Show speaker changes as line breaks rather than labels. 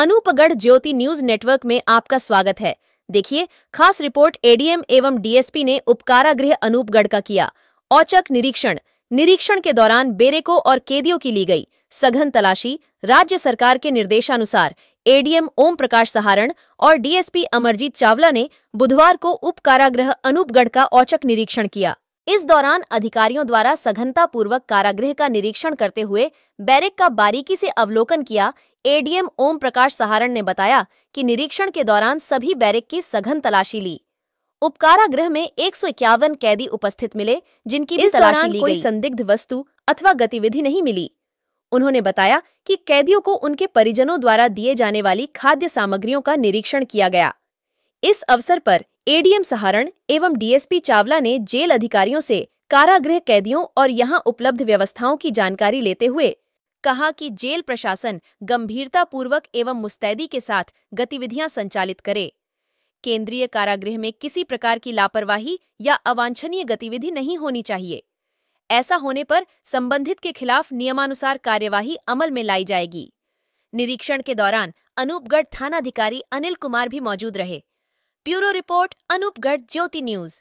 Anupgarh Jyoti news network में आपका स्वागत है देखिए खास रिपोर्ट एडीएम एवं डीएसपी ने उपकारा गृह अनूपगढ़ का किया औचक निरीक्षण निरीक्षण के दौरान बेरेको और केदियों की ली गई सघन तलाशी राज्य सरकार के निर्देशानुसार एडीएम ओम प्रकाश सहारण और डीएसपी अमरजीत चावला ने बुधवार को उप कारागृह अनूपगढ़ का औचक निरीक्षण किया इस दौरान अधिकारियों द्वारा सघनता पूर्वक कारागृह का निरीक्षण करते हुए बैरिक का बारीकी से अवलोकन किया एडीएम ओम प्रकाश सहारण ने बताया कि निरीक्षण के दौरान सभी बैरिक की सघन तलाशी ली उपकारागृह में एक कैदी उपस्थित मिले जिनकी भी तलाशी ली कोई संदिग्ध वस्तु अथवा गतिविधि नहीं मिली उन्होंने बताया कि कैदियों को उनके परिजनों द्वारा दिए जाने वाली खाद्य सामग्रियों का निरीक्षण किया गया इस अवसर पर एडीएम सहारण एवं डीएसपी चावला ने जेल अधिकारियों से कारागृह कैदियों और यहां उपलब्ध व्यवस्थाओं की जानकारी लेते हुए कहा कि जेल प्रशासन गंभीरतापूर्वक एवं मुस्तैदी के साथ गतिविधियां संचालित करे केंद्रीय कारागृह में किसी प्रकार की लापरवाही या अवांछनीय गतिविधि नहीं होनी चाहिए ऐसा होने पर संबंधित के खिलाफ नियमानुसार कार्यवाही अमल में लाई जाएगी निरीक्षण के दौरान
अनूपगढ़ थानाधिकारी अनिल कुमार भी मौजूद रहे bureau report Anupgarh Jyoti news